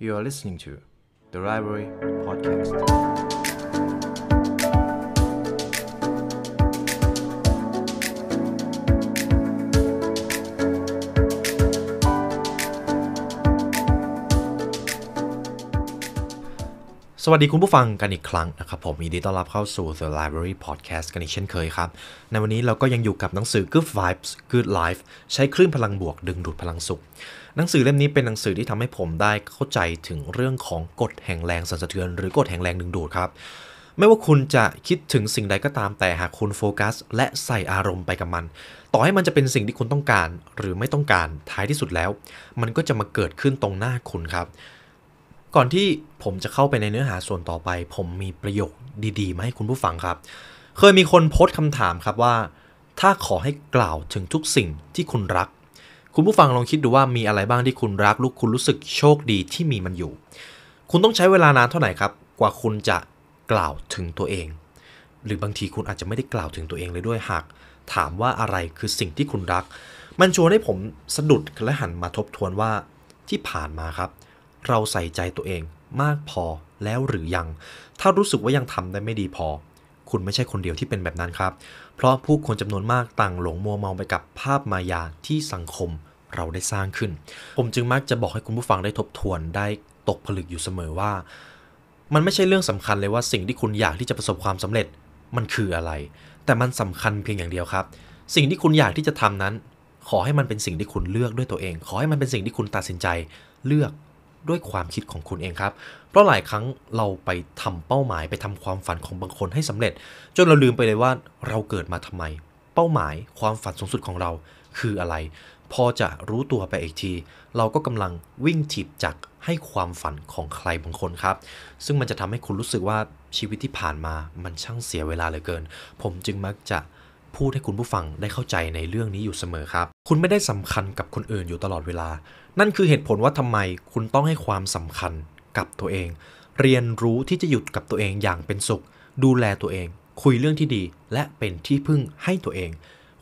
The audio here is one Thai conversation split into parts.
You are listening to The Library Podcast. สวัสดีคุณผู้ฟังกันอีกครั้งนะครับผมยินดีต้อนรับเข้าสู่ The Library Podcast กันอีกเช่นเคยครับ ในวันนี้เราก็ยังอยู่กับหนังสือ Good Vibes Good Life ใช้คลื่นพลังบวกดึงดูดพลังสุขหนังสือเล่มนี้เป็นหนังสือที่ทำให้ผมได้เข้าใจถึงเรื่องของกฎแห่งแรงสั่นสะเทือนหรือกฎแห่งแรงดึงดูดครับ ไม่ว่าคุณจะคิดถึงสิ่งใดก็ตามแต่หากคุณโฟกัสและใส่อารมณ์ไปกับมัน ต่อให้มันจะเป็นสิ่งที่คุณต้องการ หรือไม่ต้องการท้ายที่สุดแล้ว มันก็จะมาเกิดขึ้นตรงหน้าคุณครับก่อนที่ผมจะเข้าไปในเนื้อหาส่วนต่อไป ผมมีประโยคดีๆมาให้คุณผู้ฟังครับ เคยมีคนโพสต์คำถามครับว่า ถ้าขอให้กล่าวถึงทุกสิ่งที่คุณรัก คุณผู้ฟังลองคิดดูว่ามีอะไรบ้างที่คุณรัก ลูกคุณรู้สึกโชคดีที่มีมันอยู่ คุณต้องใช้เวลานานเท่าไหร่ครับ กว่าคุณจะกล่าวถึงตัวเอง หรือบางทีคุณอาจจะไม่ได้กล่าวถึงตัวเองเลยด้วยหากถามว่าอะไรคือสิ่งที่คุณรัก มันชวนให้ผมสะดุดและหันมาทบทวนว่าที่ผ่านมาครับเราใส่ใจตัวเอง มากพอแล้วหรือยัง ถ้ารู้สึกว่ายังทำได้ไม่ดีพอ คุณไม่ใช่คนเดียวที่เป็นแบบนั้นครับ เพราะผู้คนจำนวนมากต่างหลงมัวเมาไปกับภาพมายาที่สังคมเราได้สร้างขึ้น ผมจึงมักจะบอกให้คุณผู้ฟังได้ทบทวนได้ตกผลึกอยู่เสมอว่า มันไม่ใช่เรื่องสำคัญเลยว่า สิ่งที่คุณอยากที่จะประสบความสำเร็จมันคืออะไร แต่มันสำคัญเพียงอย่างเดียวครับ สิ่งที่คุณอยากที่จะทำนั้น ขอให้มันเป็นสิ่งที่คุณเลือกด้วยตัวเอง ขอให้มันเป็นสิ่งที่คุณตัดสินใจเลือกด้วยความคิดของคุณเองครับ เพราะหลายครั้งเราไปทำเป้าหมาย ไปทำความฝันของบางคนให้สำเร็จ จนเราลืมไปเลยว่าเราเกิดมาทำไม เป้าหมายความฝันสูงสุดของเราคืออะไรพอจะรู้ตัวไปอีกที เราก็กำลังวิ่งถีบจักให้ความฝันของใครบางคนครับ ซึ่งมันจะทำให้คุณรู้สึกว่าชีวิตที่ผ่านมามันช่างเสียเวลาเหลือเกิน ผมจึงมักจะพูดให้คุณผู้ฟังได้เข้าใจในเรื่องนี้อยู่เสมอครับ คุณไม่ได้สำคัญกับคนอื่นอยู่ตลอดเวลา นั่นคือเหตุผลว่าทำไมคุณต้องให้ความสำคัญกับตัวเอง เรียนรู้ที่จะหยุดกับตัวเองอย่างเป็นสุข ดูแลตัวเอง คุยเรื่องที่ดีและเป็นที่พึ่งให้ตัวเอง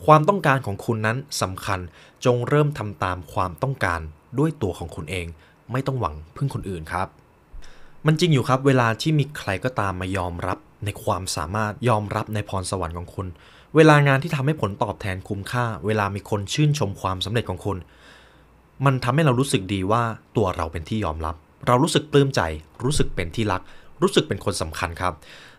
ความต้องการของคุณนั้นสำคัญจงเริ่มทำตามความต้องการด้วยตัวของคุณเอง ไม่ต้องหวังพึ่งคนอื่นครับ มันจริงอยู่ครับ เวลาที่มีใครก็ตามมายอมรับในความสามารถยอมรับในพรสวรรค์ของคุณเวลางานที่ทำให้ผลตอบแทนคุ้มค่า เวลามีคนชื่นชมความสำเร็จของคุณ มันทำให้เรารู้สึกดีว่าตัวเราเป็นที่ยอมรับ เรารู้สึกปลื้มใจ รู้สึกเป็นที่รัก รู้สึกเป็นคนสำคัญครับ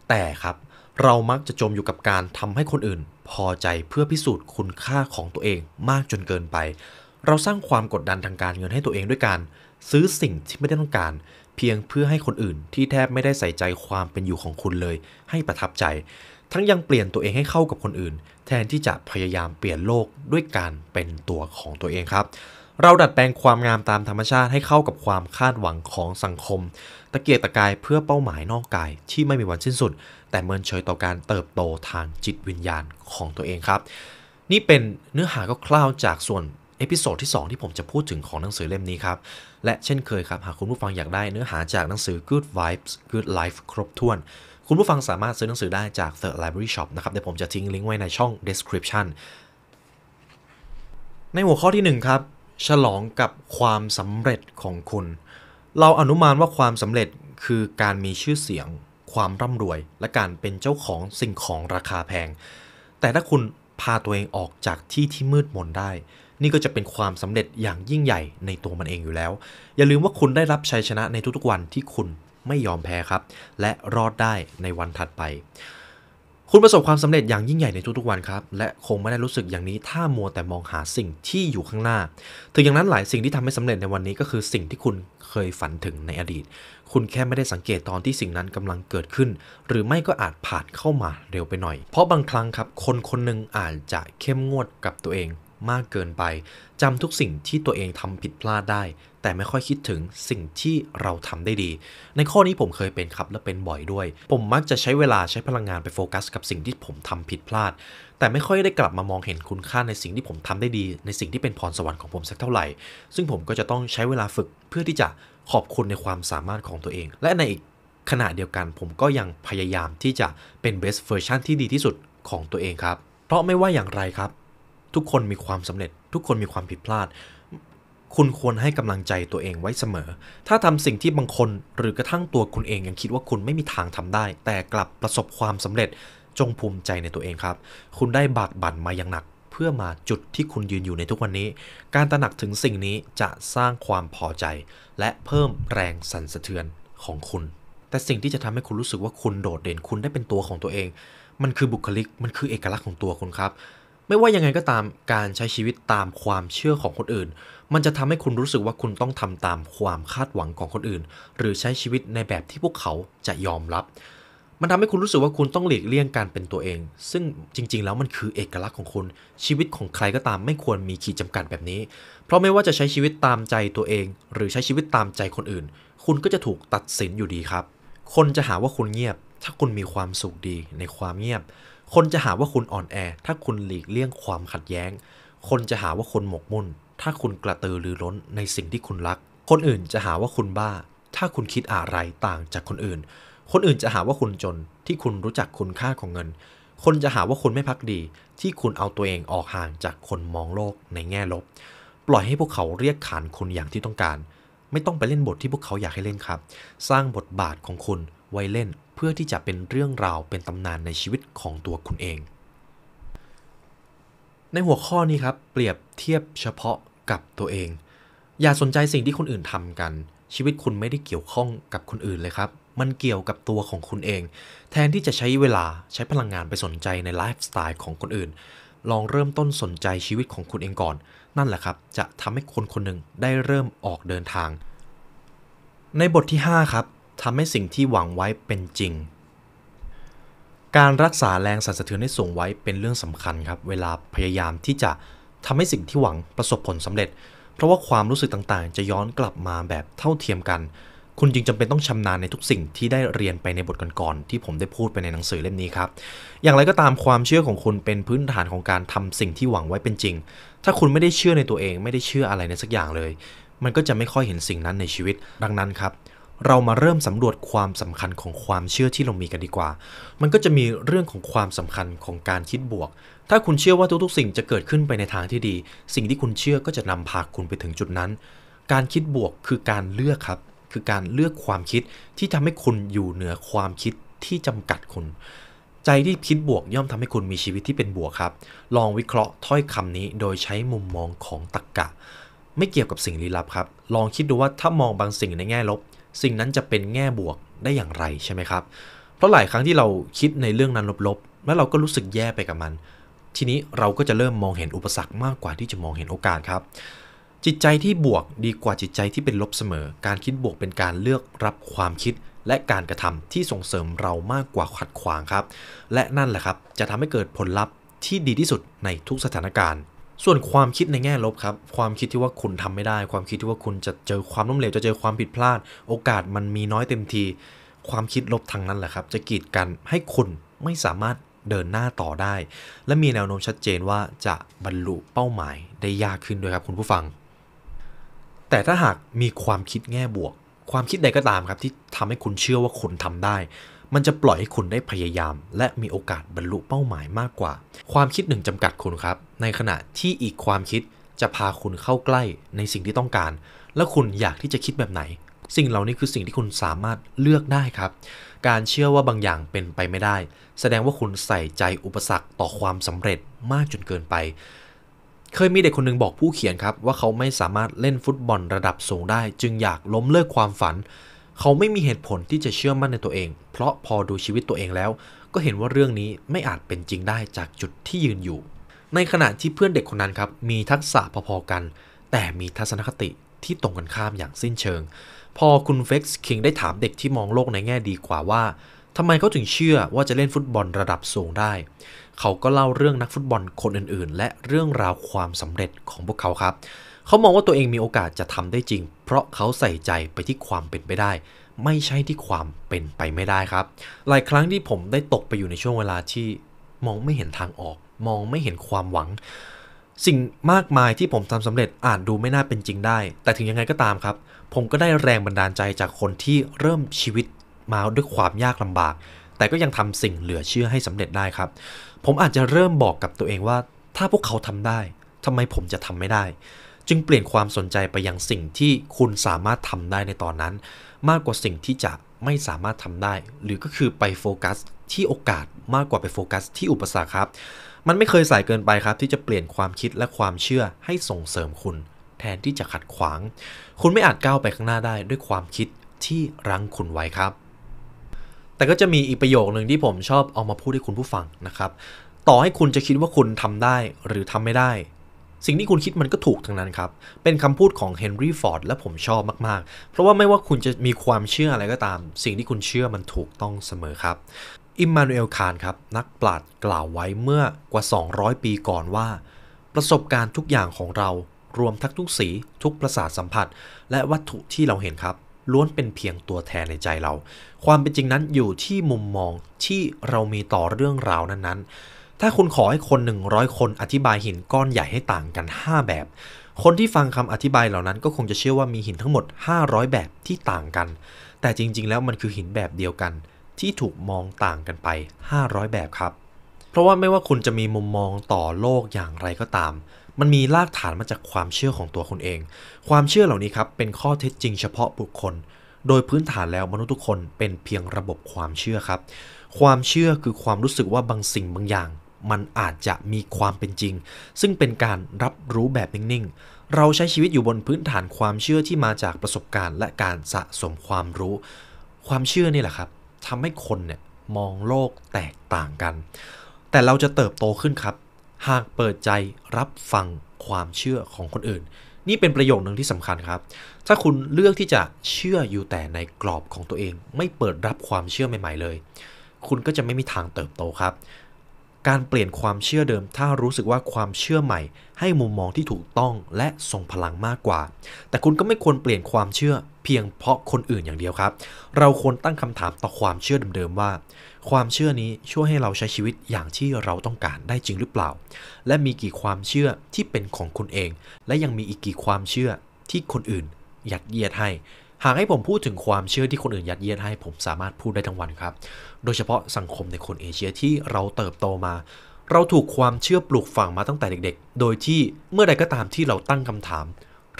แต่ครับ เรามักจะจมอยู่กับการทำให้คนอื่น พอใจเพื่อพิสูจน์คุณค่าของตัวเองมากจนเกินไป เราสร้างความกดดันทางการเงินให้ตัวเองด้วยการซื้อสิ่งที่ไม่ได้ต้องการ เพียงเพื่อให้คนอื่นที่แทบไม่ได้ใส่ใจความเป็นอยู่ของคุณเลย ให้ประทับใจทั้งยังเปลี่ยนตัวเองให้เข้ากับคนอื่น แทนที่จะพยายามเปลี่ยนโลกด้วยการเป็นตัวของตัวเองครับ เราดัดแปลงความงามตามธรรมชาติให้เข้ากับความคาดหวังของสังคม ตะเกียกตะกายเพื่อเป้าหมายนอกกายที่ไม่มีวันสิ้นสุด แต่เมินเฉยต่อการเติบโตทางจิตวิญญาณของตัวเองครับนี่เป็นเนื้อหาก็คร่าวจากส่วนเอพิโซดที่2 ที่ผมจะพูดถึงของหนังสือเล่มนี้ครับและเช่นเคยครับ หากคุณผู้ฟังอยากได้เนื้อหาจากหนังสือ Good Vibes Good Life ครบถ้วนคุณผู้ฟังสามารถซื้อหนังสือได้จาก The Library Shop นะครับเดี๋ยวผมจะทิ้งลิงก์ไว้ในช่อง description ในหัวข้อที่ 1 ครับ ฉลองกับความสำเร็จของคุณ เราอนุมานว่าความสำเร็จคือการมีชื่อเสียง ความร่ำรวย และการเป็นเจ้าของสิ่งของราคาแพง แต่ถ้าคุณพาตัวเองออกจากที่ที่มืดมนได้ นี่ก็จะเป็นความสำเร็จอย่างยิ่งใหญ่ในตัวมันเองอยู่แล้ว อย่าลืมว่าคุณได้รับชัยชนะในทุกๆวันที่คุณไม่ยอมแพ้ครับและรอดได้ในวันถัดไป คุณประสบความสำเร็จอย่างยิ่งใหญ่ ในทุกๆวันครับและคงไม่ได้รู้สึกอย่างนี้ถ้ามัวแต่มองหาสิ่งที่อยู่ข้างหน้า ถึงอย่างนั้นหลายสิ่งที่ทำให้สำเร็จในวันนี้ก็คือ สิ่งที่คุณเคยฝันถึงในอดีต คุณแค่ไม่ได้สังเกตตอนที่สิ่งนั้นกำลังเกิดขึ้น หรือไม่ก็อาจผ่านเข้ามาเร็วไปหน่อย เพราะบางครั้งครับคนคนหนึ่งอาจจะเข้มงวดกับตัวเองมากเกินไป จำทุกสิ่งที่ตัวเองทำผิดพลาดได้ แต่ไม่ค่อยคิดถึงสิ่งที่เราทำได้ดี ในข้อนี้ผมเคยเป็นครับและเป็นบ่อยด้วย ผมมักจะใช้เวลาใช้พลังงานไปโฟกัสกับสิ่งที่ผมทำผิดพลาด แต่ไม่ค่อยได้กลับมามองเห็นคุณค่าในสิ่งที่ผมทำได้ดีในสิ่งที่เป็นพรสวรรค์ของผมสักเท่าไหร่ ซึ่งผมก็จะต้องใช้เวลาฝึกเพื่อที่จะขอบคุณในความสามารถของตัวเอง และในอีกขณะเดียวกัน ผมก็ยังพยายามที่จะเป็น best version ที่ดีที่สุดของตัวเองครับ เพราะไม่ว่าอย่างไรครับทุกคนมีความสำเร็จทุกคนมีความผิดพลาด คุณควรให้กำลังใจตัวเองไว้เสมอ ถ้าทำสิ่งที่บางคนหรือกระทั่งตัวคุณเองยังคิดว่าคุณไม่มีทางทำได้แต่กลับประสบความสำเร็จจงภูมิใจในตัวเองครับ คุณได้บากบั่นมาอย่างหนักเพื่อมาจุดที่คุณยืนอยู่ในทุกวันนี้ การตระหนักถึงสิ่งนี้จะสร้างความพอใจและเพิ่มแรงสั่นสะเทือนของคุณ แต่สิ่งที่จะทำให้คุณรู้สึกว่าคุณโดดเด่นคุณได้เป็นตัวของตัวเอง มันคือบุคลิกมันคือเอกลักษณ์ของตัวคุณครับไม่ว่ายังไงก็ตามการใช้ชีวิตตามความเชื่อของคนอื่น มันจะทำให้คุณรู้สึกว่าคุณต้องทำตามความคาดหวังของคนอื่น หรือใช้ชีวิตในแบบที่พวกเขาจะยอมรับ มันทำให้คุณรู้สึกว่าคุณต้องหลีกเลี่ยงการเป็นตัวเอง ซึ่งจริงๆแล้วมันคือเอกลักษณ์ของคุณ ชีวิตของใครก็ตามไม่ควรมีขีดจำกัดแบบนี้ เพราะไม่ว่าจะใช้ชีวิตตามใจตัวเอง หรือใช้ชีวิตตามใจคนอื่น คุณก็จะถูกตัดสินอยู่ดีครับคนจะหาว่าคุณเงียบ ถ้าคุณมีความสุขดีในความเงียบคนจะหาว่าคุณอ่อนแอ ถ้าคุณหลีกเลี่ยงความขัดแย้ง คนจะหาว่าคุณหมกมุ่นถ้าคุณกระตือรือร้นในสิ่งที่คุณรัก คนอื่นจะหาว่าคุณบ้า ถ้าคุณคิดอะไรต่างจากคนอื่น คนอื่นจะหาว่าคุณจนที่คุณรู้จักคุณค่าของเงิน คนจะหาว่าคุณไม่พักดีที่คุณเอาตัวเองออกห่างจากคนมองโลกในแง่ลบ ปล่อยให้พวกเขาเรียกขานคุณอย่างที่ต้องการ ไม่ต้องไปเล่นบทที่พวกเขาอยากให้เล่นครับ สร้างบทบาทของคุณไว้เล่นเพื่อที่จะเป็นเรื่องราวเป็นตำนานในชีวิตของตัวคุณเอง ในหัวข้อนี้ครับเปรียบเทียบเฉพาะกับตัวเอง อย่าสนใจสิ่งที่คนอื่นทำกัน ชีวิตคุณไม่ได้เกี่ยวข้องกับคนอื่นเลยครับ มันเกี่ยวกับตัวของคุณเอง แทนที่จะใช้เวลาใช้พลังงานไปสนใจในไลฟ์สไตล์ของคนอื่น ลองเริ่มต้นสนใจชีวิตของคุณเองก่อน นั่นแหละครับ จะทำให้คนคนหนึ่งได้เริ่มออกเดินทาง ในบทที่ 5 ครับทำให้สิ่งที่หวังไว้เป็นจริง การรักษาแรงสั่นสะเทือนให้ส่งไว้เป็นเรื่องสำคัญครับ เวลาพยายามที่จะทำให้สิ่งที่หวังประสบผลสำเร็จ เพราะว่าความรู้สึกต่างๆ จะย้อนกลับมาแบบเท่าเทียมกัน คุณจึงจำเป็นต้องชำนาญในทุกสิ่งที่ได้เรียนไปในบทก่อนๆที่ผมได้พูดไปในหนังสือเล่มนี้ครับ อย่างไรก็ตามความเชื่อของคุณเป็นพื้นฐานของการทำสิ่งที่หวังไว้เป็นจริง ถ้าคุณไม่ได้เชื่อในตัวเอง ไม่ได้เชื่ออะไรในสักอย่างเลย มันก็จะไม่ค่อยเห็นสิ่งนั้นในชีวิต ดังนั้นครับเรามาเริ่มสำรวจความสำคัญของความเชื่อที่เรามีกันดีกว่า มันก็จะมีเรื่องของความสำคัญของการคิดบวก ถ้าคุณเชื่อว่าทุกๆ สิ่งจะเกิดขึ้นไปในทางที่ดี สิ่งที่คุณเชื่อก็จะนำพาคุณไปถึงจุดนั้น การคิดบวกคือการเลือกครับ คือการเลือกความคิดที่ทำให้คุณอยู่เหนือความคิดที่จำกัดคุณ ใจที่คิดบวกย่อมทำให้คุณมีชีวิตที่เป็นบวกครับ ลองวิเคราะห์ถ้อยคำนี้โดยใช้มุมมองของตรรกกะ ไม่เกี่ยวกับสิ่งลี้ลับครับ ลองคิดดูว่าถ้ามองบางสิ่งในแง่ลบสิ่งนั้นจะเป็นแง่บวกได้อย่างไรใช่ไหมครับ เพราะหลายครั้งที่เราคิดในเรื่องนั้นลบๆ แล้วเราก็รู้สึกแย่ไปกับมัน ทีนี้เราก็จะเริ่มมองเห็นอุปสรรคมากกว่าที่จะมองเห็นโอกาสครับ จิตใจที่บวกดีกว่าจิตใจที่เป็นลบเสมอ การคิดบวกเป็นการเลือกรับความคิดและการกระทำที่ส่งเสริมเรามากกว่าขัดขวางครับ และนั่นแหละครับ จะทำให้เกิดผลลัพธ์ที่ดีที่สุดในทุกสถานการณ์ส่วนความคิดในแง่ลบครับความคิดที่ว่าคุณทำไม่ได้ความคิดที่ว่าคุณจะเจอความล้มเหลวจะเจอความผิดพลาด โอกาสมันมีน้อยเต็มที ความคิดลบทางนั้นแหละครับ จะกีดกันให้คุณไม่สามารถเดินหน้าต่อได้ และมีแนวโน้มชัดเจนว่าจะบรรลุเป้าหมายได้ยากขึ้นด้วยครับ คุณผู้ฟัง แต่ถ้าหากมีความคิดแง่บวก ความคิดใดก็ตามครับที่ทำให้คุณเชื่อว่าคุณทำได้มันจะปล่อยให้คุณได้พยายาม และมีโอกาสบรรลุเป้าหมายมากกว่า ความคิดหนึ่งจำกัดคุณครับ ในขณะที่อีกความคิดจะพาคุณเข้าใกล้ในสิ่งที่ต้องการ และคุณอยากที่จะคิดแบบไหน สิ่งเหล่านี้คือสิ่งที่คุณสามารถเลือกได้ครับการเชื่อว่าบางอย่างเป็นไปไม่ได้ แสดงว่าคุณใส่ใจอุปสรรคต่อความสำเร็จมากจนเกินไป เคยมีเด็กคนนึงบอกผู้เขียนครับ ว่าเขาไม่สามารถเล่นฟุตบอลระดับสูงได้ จึงอยากล้มเลิกความฝันเขาไม่มีเหตุผลที่จะเชื่อมั่นในตัวเอง เพราะพอดูชีวิตตัวเองแล้ว ก็เห็นว่าเรื่องนี้ไม่อาจเป็นจริงได้จากจุดที่ยืนอยู่ ในขณะที่เพื่อนเด็กคนนั้นครับมีทักษะพอๆกัน แต่มีทัศนคติที่ตรงกันข้ามอย่างสิ้นเชิง พอคุณเฟ็กซ์คิงได้ถามเด็กที่มองโลกในแง่ดีกว่า ว่าทำไมเขาถึงเชื่อว่าจะเล่นฟุตบอลระดับสูงได้ เขาก็เล่าเรื่องนักฟุตบอลคนอื่นๆ และเรื่องราวความสำเร็จของพวกเขาครับเขามองว่าตัวเองมีโอกาสจะทำได้จริง เพราะเขาใส่ใจไปที่ความเป็นไปได้ ไม่ใช่ที่ความเป็นไปไม่ได้ครับ หลายครั้งที่ผมได้ตกไปอยู่ในช่วงเวลาที่ มองไม่เห็นทางออก มองไม่เห็นความหวัง สิ่งมากมายที่ผมทำสำเร็จ อาจดูไม่น่าเป็นจริงได้ แต่ถึงยังไงก็ตามครับ ผมก็ได้แรงบันดาลใจจากคนที่เริ่มชีวิตมาด้วยความยากลำบาก แต่ก็ยังทำสิ่งเหลือเชื่อให้สำเร็จได้ครับ ผมอาจจะเริ่มบอกกับตัวเองว่า ถ้าพวกเขาทำได้ทำไมผมจะทำไม่ได้จึงเปลี่ยนความสนใจไปยังสิ่งที่คุณสามารถทำได้ในตอนนั้น มากกว่าสิ่งที่จะไม่สามารถทำได้หรือก็คือไปโฟกัสที่โอกาสมากกว่าไปโฟกัสที่อุปสรรคครับ มันไม่เคยสายเกินไปครับ ที่จะเปลี่ยนความคิดและความเชื่อให้ส่งเสริมคุณ แทนที่จะขัดขวาง คุณไม่อาจก้าวไปข้างหน้าได้ด้วยความคิดที่รั้งคุณไว้ครับ แต่ก็จะมีอีกประโยคหนึ่งที่ผมชอบเอามาพูดให้คุณผู้ฟังนะครับ ต่อให้คุณจะคิดว่าคุณทำได้หรือทำไม่ได้สิ่งที่คุณคิดมันก็ถูกทั้งนั้นครับ เป็นคำพูดของเฮนรี่ฟอร์ดและผมชอบมากๆ เพราะว่าไม่ว่าคุณจะมีความเชื่ออะไรก็ตาม สิ่งที่คุณเชื่อมันถูกต้องเสมอครับ อิมมานูเอลคานครับ นักปราชญ์กล่าวไว้เมื่อกว่า 200 ปีก่อนว่า ประสบการณ์ทุกอย่างของเรา รวมทั้งทุกสี ทุกประสาทสัมผัส และวัตถุที่เราเห็นครับ ล้วนเป็นเพียงตัวแทนในใจเรา ความเป็นจริงนั้นอยู่ที่มุมมองที่เรามีต่อเรื่องราวนั้น ๆถ้าคุณขอให้คน 100 คนอธิบายหินก้อนใหญ่ให้ต่างกัน 5 แบบ คนที่ฟังคำอธิบายเหล่านั้นก็คงจะเชื่อว่ามีหินทั้งหมด 500 แบบที่ต่างกัน แต่จริงๆ แล้วมันคือหินแบบเดียวกัน ที่ถูกมองต่างกันไป 500 แบบครับ เพราะว่าไม่ว่าคุณจะมีมุมมองต่อโลกอย่างไรก็ตาม มันมีรากฐานมาจากความเชื่อของตัวคุณเอง ความเชื่อเหล่านี้ครับเป็นข้อเท็จจริงเฉพาะบุคคล โดยพื้นฐานแล้วมนุษย์ทุกคนเป็นเพียงระบบความเชื่อครับ ความเชื่อคือความรู้สึกว่าบางสิ่งบางอย่างมันอาจจะมีความเป็นจริง ซึ่งเป็นการรับรู้แบบนิ่งๆ เราใช้ชีวิตอยู่บนพื้นฐานความเชื่อที่มาจากประสบการณ์ และการสะสมความรู้ ความเชื่อนี่แหละครับทำให้คนเนี่ยมองโลกแตกต่างกัน แต่เราจะเติบโตขึ้นครับ หากเปิดใจรับฟังความเชื่อของคนอื่น นี่เป็นประโยคหนึ่งที่สำคัญครับ ถ้าคุณเลือกที่จะเชื่ออยู่แต่ในกรอบของตัวเอง ไม่เปิดรับความเชื่อใหม่ ๆ เลย คุณก็จะไม่มีทางเติบโตครับการเปลี่ยนความเชื่อเดิมถ้ารู้สึกว่าความเชื่อใหม่ ให้มุมมองที่ถูกต้องและส่งพลังมากกว่า แต่คุณก็ไม่ควรเปลี่ยนความเชื่อเพียงเพราะคนอื่นอย่างเดียวครับ เราควรตั้งคำถามต่อความเชื่อเดิม ๆ ว่า ความเชื่อนี้ช่วยให้เราใช้ชีวิตอย่างที่เราต้องการได้จริงหรือเปล่า และมีกี่ความเชื่อที่เป็นของคุณเอง และยังมีอีกกี่ความเชื่อที่คนอื่นยัดเยียดให้หากให้ผมพูดถึงความเชื่อที่คนอื่นยัดเยียดให้ผมสามารถพูดได้ทั้งวันครับ โดยเฉพาะสังคมในคนเอเชียที่เราเติบโตมา เราถูกความเชื่อปลูกฝังมาตั้งแต่เด็กๆ โดยที่เมื่อใดก็ตามที่เราตั้งคำถาม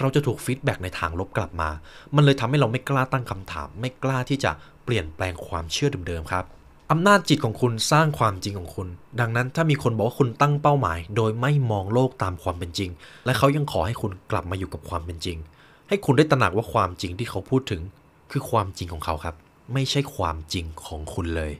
เราจะถูกฟีดแบ็ในทางลบกลับมา มันเลยทำให้เราไม่กล้าตั้งคำถาม ไม่กล้าที่จะเปลี่ยนแปลงความเชื่อเดิมๆ ครับอำนาจจิตของคุณสร้างความจริงของคุณ ดังนั้นถ้ามีคนบอกว่าคุณตั้งเป้าหมาย โดยไม่มองโลกตามความเป็นจริง และเขายังขอให้คุณกลับมาอยู่กับความเป็นจริงให้คุณได้ตระหนักว่าความจริงที่เขาพูดถึงคือความจริงของเขาครับ ไม่ใช่ความจริงของคุณเลย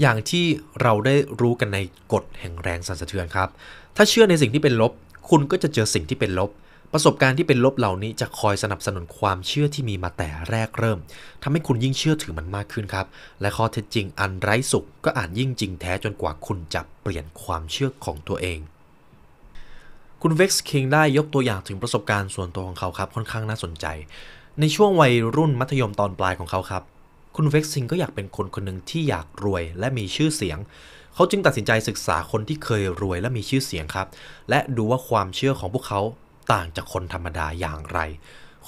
อย่างที่เราได้รู้กันในกฎแห่งแรงสั่นสะเทือนครับ ถ้าเชื่อในสิ่งที่เป็นลบ คุณก็จะเจอสิ่งที่เป็นลบ ประสบการณ์ที่เป็นลบเหล่านี้จะคอยสนับสนุนความเชื่อที่มีมาแต่แรกเริ่มทำให้คุณยิ่งเชื่อถือมันมากขึ้นครับและข้อเท็จจริงอันไร้สุขก็อาจยิ่งจริงแท้จนกว่าคุณจะเปลี่ยนความเชื่อของตัวเองคุณเว็กซ์คิงได้ยกตัวอย่างถึงประสบการณ์ส่วนตัวของเขาครับ ค่อนข้างน่าสนใจ ในช่วงวัยรุ่นมัธยมตอนปลายของเขาครับ คุณเว็กซ์คิงก็อยากเป็นคนคนหนึ่งที่อยากรวยและมีชื่อเสียง เขาจึงตัดสินใจศึกษาคนที่เคยรวยและมีชื่อเสียงครับ และดูว่าความเชื่อของพวกเขา ต่างจากคนธรรมดาอย่างไร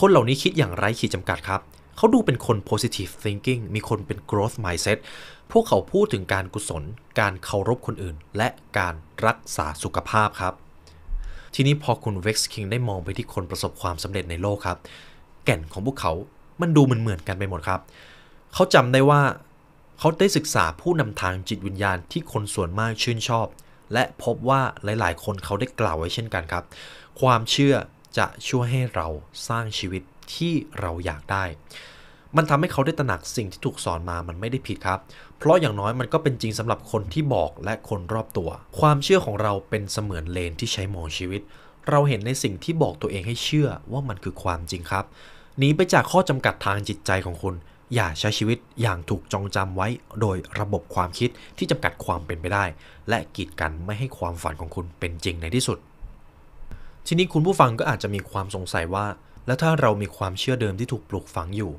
คนเหล่านี้คิดอย่างไรขีดจำกัดครับ เขาดูเป็นคน positive thinking มีคนเป็น growth mindset พวกเขาพูดถึงการกุศล การเคารพคนอื่น และการรักษาสุขภาพครับทีนี้พอคุณเว็กซ์คิงได้มองไปที่คนประสบความสำเร็จในโลกครับ แก่นของพวกเขา มันดูเหมือนเหมือนกันไปหมดครับ เขาจำได้ว่าเขาได้ศึกษาผู้นำทางจิตวิญญาณที่คนส่วนมากชื่นชอบ และพบว่าหลายๆคนเขาได้กล่าวไว้เช่นกันครับ ความเชื่อจะช่วยให้เราสร้างชีวิตที่เราอยากได้มันทำให้เขาได้ตระหนักสิ่งที่ถูกสอนมา มันไม่ได้ผิดครับ เพราะอย่างน้อยมันก็เป็นจริงสำหรับคนที่บอกและคนรอบตัว ความเชื่อของเราเป็นเสมือนเลนที่ใช้มองชีวิต เราเห็นในสิ่งที่บอกตัวเองให้เชื่อว่ามันคือความจริงครับ หนีไปจากข้อจำกัดทางจิตใจของคุณ อย่าใช้ชีวิตอย่างถูกจองจำไว้โดยระบบความคิดที่จำกัดความเป็นไปได้ และกีดกันไม่ให้ความฝันของคุณเป็นจริงในที่สุด ทีนี้คุณผู้ฟังก็อาจจะมีความสงสัยว่า แล้วถ้าเรามีความเชื่อเดิมที่ถูกปลูกฝังอยู่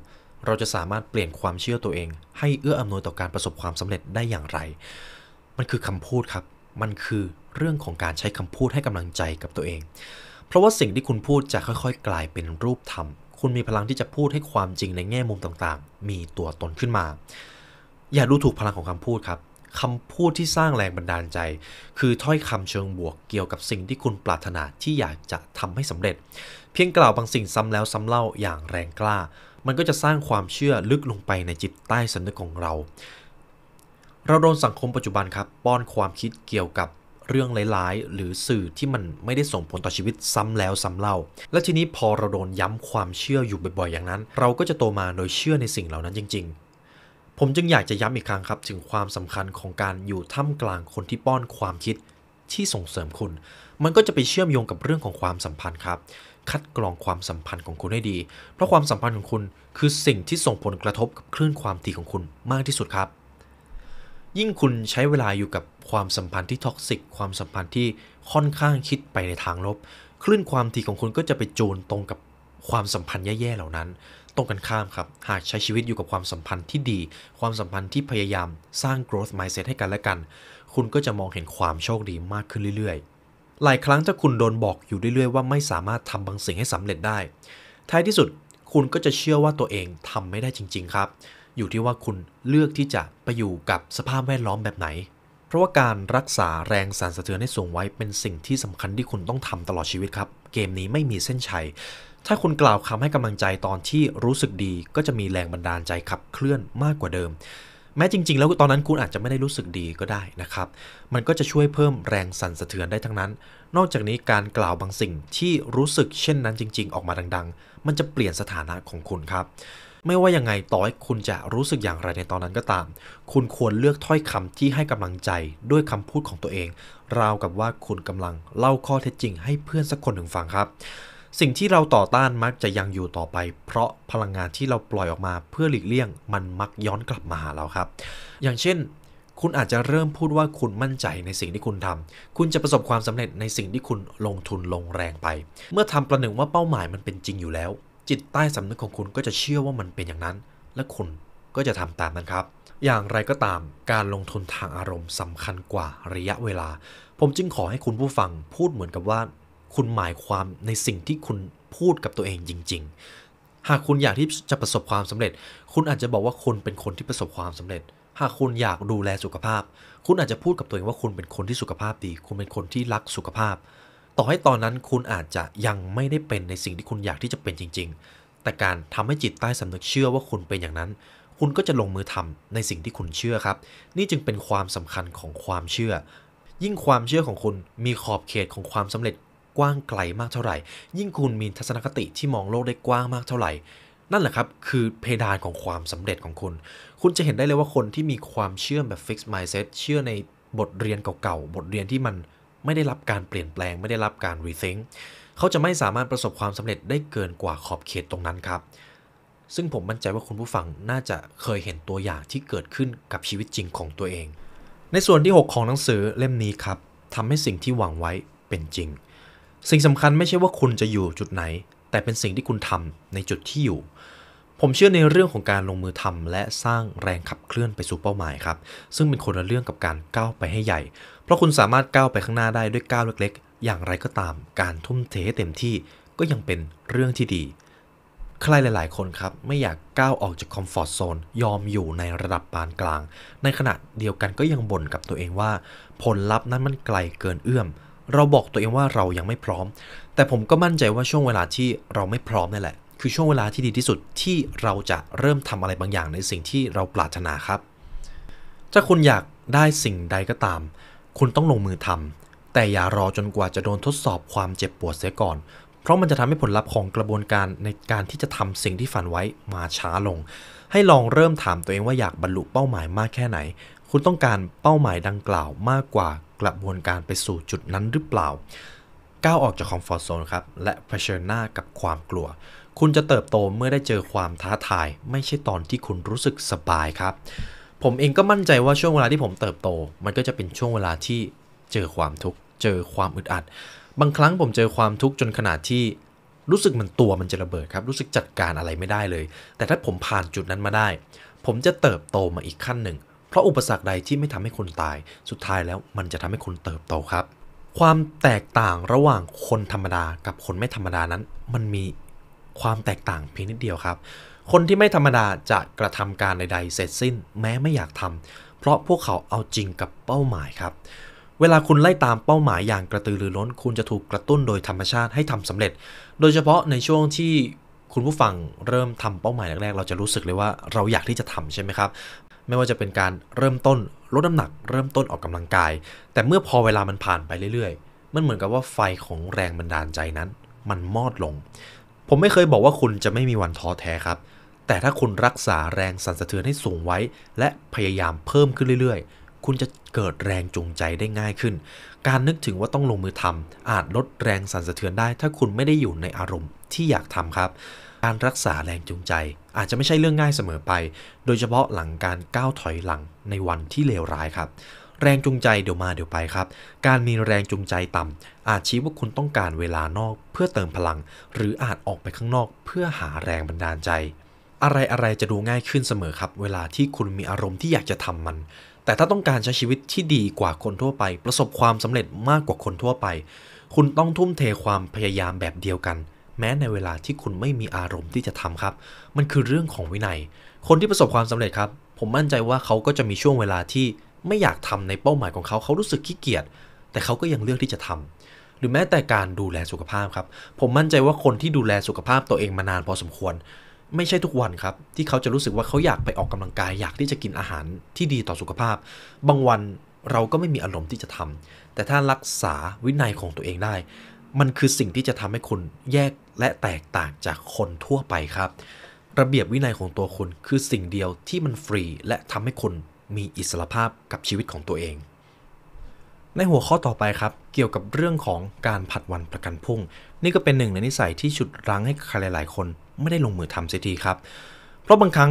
เราจะสามารถเปลี่ยนความเชื่อตัวเอง ให้เอื้ออำนวยต่อการประสบความสำเร็จได้อย่างไร มันคือคำพูดครับ มันคือเรื่องของการใช้คำพูดให้กำลังใจกับตัวเอง เพราะว่าสิ่งที่คุณพูดจะค่อยๆ กลายเป็นรูปธรรม คุณมีพลังที่จะพูดให้ความจริงในแง่มุมต่างๆ มีตัวตนขึ้นมา อย่าดูถูกพลังของคำพูดครับคำพูดที่สร้างแรงบันดาลใจ คือถ้อยคำเชิงบวกเกี่ยวกับสิ่งที่คุณปรารถนาที่อยากจะทำให้สำเร็จ เพียงกล่าวบางสิ่งซ้ำแล้วซ้ำเล่าอย่างแรงกล้ามันก็จะสร้างความเชื่อลึกลงไปในจิตใต้สำนึกของเรา เราโดนสังคมปัจจุบันครับ ป้อนความคิดเกี่ยวกับเรื่องหลาย ๆ หรือสื่อที่มันไม่ได้ส่งผลต่อชีวิตซ้ำแล้วซ้าเล่า และทีนี้พอเราโดนย้ำความเชื่ออยู่บ่อย ๆ อย่างนั้น เราก็จะโตมาโดยเชื่อในสิ่งเหล่านั้นจริง ๆ ผมจึงอยากจะย้ำอีกครั้งครับถึงความสำคัญของการอยู่ท่ามกลางคนที่ป้อนความคิดที่ส่งเสริมคุณ มันก็จะไปเชื่อมโยงกับเรื่องของความสัมพันธ์ครับคัดกรองความสัมพันธ์ของคุณให้ดี เพราะความสัมพันธ์ของคุณคือสิ่งที่ส่งผลกระทบกับคลื่นความถี่ของคุณมากที่สุดครับ ยิ่งคุณใช้เวลาอยู่กับความสัมพันธ์ที่ท็อกซิก ความสัมพันธ์ที่ค่อนข้างคิดไปในทางลบ คลื่นความถี่ของคุณก็จะไปจูนตรงกับความสัมพันธ์แย่ๆเหล่านั้นตรงกันข้ามครับ หากใช้ชีวิตอยู่กับความสัมพันธ์ที่ดี ความสัมพันธ์ที่พยายามสร้าง growth mindset ให้กันและกัน คุณก็จะมองเห็นความโชคดีมากขึ้นเรื่อยๆหลายครั้งถ้าคุณโดนบอกอยู่เรื่อยๆว่า ไม่สามารถทำบางสิ่งให้สำเร็จได้ ท้ายที่สุดคุณก็จะเชื่อว่าตัวเองทำไม่ได้จริง ๆครับ อยู่ที่ว่าคุณเลือกที่จะไปอยู่กับสภาพแวดล้อมแบบไหน เพราะว่าการรักษาแรงสั่นสะเทือนให้สูงไว้เป็นสิ่งที่สำคัญที่คุณต้องทำตลอดชีวิตครับ เกมนี้ไม่มีเส้นชัย ถ้าคุณกล่าวคำให้กำลังใจตอนที่รู้สึกดี ก็จะมีแรงบันดาลใจขับเคลื่อนมากกว่าเดิมแม้จริงๆแล้วตอนนั้นคุณอาจจะไม่ได้รู้สึกดีก็ได้นะครับ มันก็จะช่วยเพิ่มแรงสั่นสะเทือนได้ทั้งนั้น นอกจากนี้การกล่าวบางสิ่งที่รู้สึกเช่นนั้นจริง ๆออกมาดัง ๆ มันจะเปลี่ยนสถานะของคุณครับ ไม่ว่ายังไงต่อให้คุณจะรู้สึกอย่างไรในตอนนั้นก็ตาม คุณควรเลือกถ้อยคำที่ให้กำลังใจ ด้วยคำพูดของตัวเอง ราวกับว่าคุณกำลังเล่าข้อเท็จจริง ให้เพื่อนสักคนหนึ่งฟังครับสิ่งที่เราต่อต้านมักจะยังอยู่ต่อไป เพราะพลังงานที่เราปล่อยออกมา เพื่อหลีกเลี่ยง มันมักย้อนกลับมาหาเราครับ อย่างเช่น คุณอาจจะเริ่มพูดว่าคุณมั่นใจในสิ่งที่คุณทำคุณจะประสบความสำเร็จในสิ่งที่คุณลงทุนลงแรงไป เมื่อทำประหนึ่งว่าเป้าหมายมันเป็นจริงอยู่แล้ว จิตใต้สำนึกของคุณก็จะเชื่อว่ามันเป็นอย่างนั้น และคุณก็จะทำตามนั้นครับ อย่างไรก็ตาม การลงทุนทางอารมณ์สำคัญกว่าระยะเวลา ผมจึงขอให้คุณผู้ฟังพูดเหมือนกับว่าคุณหมายความในสิ่งที่คุณพูดกับตัวเองจริง ๆ หากคุณอยากที่จะประสบความสำเร็จ คุณอาจจะบอกว่าคุณเป็นคนที่ประสบความสำเร็จ หากคุณอยากดูแลสุขภาพ คุณอาจจะพูดกับตัวเองว่าคุณเป็นคนที่สุขภาพดี คุณเป็นคนที่รักสุขภาพ ต่อให้ตอนนั้นคุณอาจจะยังไม่ได้เป็นในสิ่งที่คุณอยากที่จะเป็นจริง ๆ แต่การทำให้จิตใต้สำนึกเชื่อว่าคุณเป็นอย่างนั้น คุณก็จะลงมือทำในสิ่งที่คุณเชื่อครับ นี่จึงเป็นความสำคัญของความเชื่อ ยิ่งความเชื่อของคุณมีขอบเขตของความสำเร็จกว้างไกลมากเท่าไหร่ ยิ่งคุณมีทัศนคติที่มองโลกได้กว้างมากเท่าไหร่ นั่นแหละครับ คือเพดานของความสำเร็จของคุณ คุณจะเห็นได้เลยว่าคนที่มีความเชื่อแบบฟิกซ์มายเซตเชื่อในบทเรียนเก่าๆ บทเรียนที่มันไม่ได้รับการเปลี่ยนแปลงไม่ได้รับการรีเซ็งเขาจะไม่สามารถประสบความสำเร็จได้เกินกว่าขอบเขตตรงนั้นครับ ซึ่งผมมั่นใจว่าคุณผู้ฟังน่าจะเคยเห็นตัวอย่างที่เกิดขึ้นกับชีวิตจริงของตัวเอง ในส่วนที่ 6 ของหนังสือเล่มนี้ครับทำให้สิ่งที่หวังไว้เป็นจริงสิ่งสำคัญไม่ใช่ว่าคุณจะอยู่จุดไหน แต่เป็นสิ่งที่คุณทำในจุดที่อยู่ ผมเชื่อในเรื่องของการลงมือทำและสร้างแรงขับเคลื่อนไปสู่เป้าหมายครับซึ่งเป็นคนละเรื่องกับการก้าวไปให้ใหญ่ เพราะคุณสามารถก้าวไปข้างหน้าได้ด้วยก้าวเล็กๆ อย่างไรก็ตามการทุ่มเทเต็มที่ก็ยังเป็นเรื่องที่ดี ใครหลาย ๆ คนครับไม่อยากก้าวออกจากคอมฟอร์ทโซนยอมอยู่ในระดับปานกลาง ในขณะเดียวกันก็ยังบ่นกับตัวเองว่า ผลลัพธ์นั้นมันไกลเกินเอื้อมเราบอกตัวเองว่าเรายังไม่พร้อม แต่ผมก็มั่นใจว่าช่วงเวลาที่เราไม่พร้อมนี่แหละ คือช่วงเวลาที่ดีที่สุดที่เราจะเริ่มทำอะไรบางอย่างในสิ่งที่เราปรารถนาครับ ถ้าคุณอยากได้สิ่งใดก็ตาม คุณต้องลงมือทำ แต่อย่ารอจนกว่าจะโดนทดสอบความเจ็บปวดเสียก่อน เพราะมันจะทำให้ผลลัพธ์ของกระบวนการในการที่จะทำสิ่งที่ฝันไว้มาช้าลง ให้ลองเริ่มถามตัวเองว่าอยากบรรลุเป้าหมายมากแค่ไหน คุณต้องการเป้าหมายดังกล่าวมากกว่ากระบวนการไปสู่จุดนั้นหรือเปล่าก้าวออกจากคอมฟอร์ทโซนครับ และเผชิญหน้ากับความกลัว คุณจะเติบโตเมื่อได้เจอความท้าทาย ไม่ใช่ตอนที่คุณรู้สึกสบายครับ ผมเองก็มั่นใจว่าช่วงเวลาที่ผมเติบโต มันก็จะเป็นช่วงเวลาที่เจอความทุกข์เจอความอึดอัด บางครั้งผมเจอความทุกข์จนขนาดที่รู้สึกมันตัวมันจะระเบิดครับ รู้สึกจัดการอะไรไม่ได้เลย แต่ถ้าผมผ่านจุดนั้นมาได้ ผมจะเติบโตมาอีกขั้นหนึ่งเพราะอุปสรรคใดที่ไม่ทำให้คนตาย สุดท้ายแล้วมันจะทำให้คนเติบโตครับ ความแตกต่างระหว่างคนธรรมดา กับคนไม่ธรรมดานั้น มันมีความแตกต่างเพียงนิดเดียวครับ คนที่ไม่ธรรมดาจะกระทำการใดๆ เสร็จสิ้น แม้ไม่อยากทำ เพราะพวกเขาเอาจริงกับเป้าหมายครับ เวลาคุณไล่ตามเป้าหมายอย่างกระตือรือร้นคุณจะถูกกระตุ้นโดยธรรมชาติให้ทำสำเร็จ โดยเฉพาะในช่วงที่คุณผู้ฟังเริ่มทำเป้าหมายแรกๆเราจะรู้สึกเลยว่าเราอยากที่จะทำใช่ไหมครับไม่ว่าจะเป็นการเริ่มต้นลดน้ำหนักเริ่มต้นออกกำลังกาย แต่เมื่อพอเวลามันผ่านไปเรื่อยๆมันเหมือนกับว่าไฟของแรงบันดาลใจนั้น มันมอดลง ผมไม่เคยบอกว่าคุณจะไม่มีวันท้อแท้ครับ แต่ถ้าคุณรักษาแรงสั่นสะเทือนให้สูงไว้และพยายามเพิ่มขึ้นเรื่อยๆ คุณจะเกิดแรงจูงใจได้ง่ายขึ้น การนึกถึงว่าต้องลงมือทำ อาจลดแรงสั่นสะเทือนได้ถ้าคุณไม่ได้อยู่ในอารมณ์ที่อยากทำครับการรักษาแรงจูงใจ อาจจะไม่ใช่เรื่องง่ายเสมอไป โดยเฉพาะหลังการก้าวถอยหลังในวันที่เลวร้ายครับ แรงจูงใจเดี๋ยวมาเดี๋ยวไปครับ การมีแรงจูงใจต่ำอาจชี้ว่าคุณต้องการเวลานอกเพื่อเติมพลัง หรืออาจออกไปข้างนอกเพื่อหาแรงบันดาลใจ อะไรอะไรจะดูง่ายขึ้นเสมอครับ เวลาที่คุณมีอารมณ์ที่อยากจะทำมัน แต่ถ้าต้องการใช้ชีวิตที่ดีกว่าคนทั่วไป ประสบความสำเร็จมากกว่าคนทั่วไป คุณต้องทุ่มเทความพยายามแบบเดียวกันแม้ในเวลาที่คุณไม่มีอารมณ์ที่จะทำครับ มันคือเรื่องของวินัย คนที่ประสบความสำเร็จครับ ผมมั่นใจว่าเขาก็จะมีช่วงเวลาที่ไม่อยากทำในเป้าหมายของเขา เขารู้สึกขี้เกียจ แต่เขาก็ยังเลือกที่จะทำ หรือแม้แต่การดูแลสุขภาพครับ ผมมั่นใจว่าคนที่ดูแลสุขภาพตัวเองมานานพอสมควร ไม่ใช่ทุกวันครับ ที่เขาจะรู้สึกว่าเขาอยากไปออกกำลังกาย อยากที่จะกินอาหารที่ดีต่อสุขภาพ บางวันเราก็ไม่มีอารมณ์ที่จะทำ แต่ถ้ารักษาวินัยของตัวเองได้มันคือสิ่งที่จะทำให้คุณแยกและแตกต่างจากคนทั่วไปครับ ระเบียบวินัยของตัวคุณ คือสิ่งเดียวที่มันฟรีและทำให้คุณมีอิสระภาพกับชีวิตของตัวเอง ในหัวข้อต่อไปครับ เกี่ยวกับเรื่องของการผัดวันประกันพรุ่ง นี่ก็เป็นหนึ่งในนิสัยที่ฉุดรั้งให้ใครหลาย ๆ คนไม่ได้ลงมือทำเสียทีครับ เพราะบางครั้ง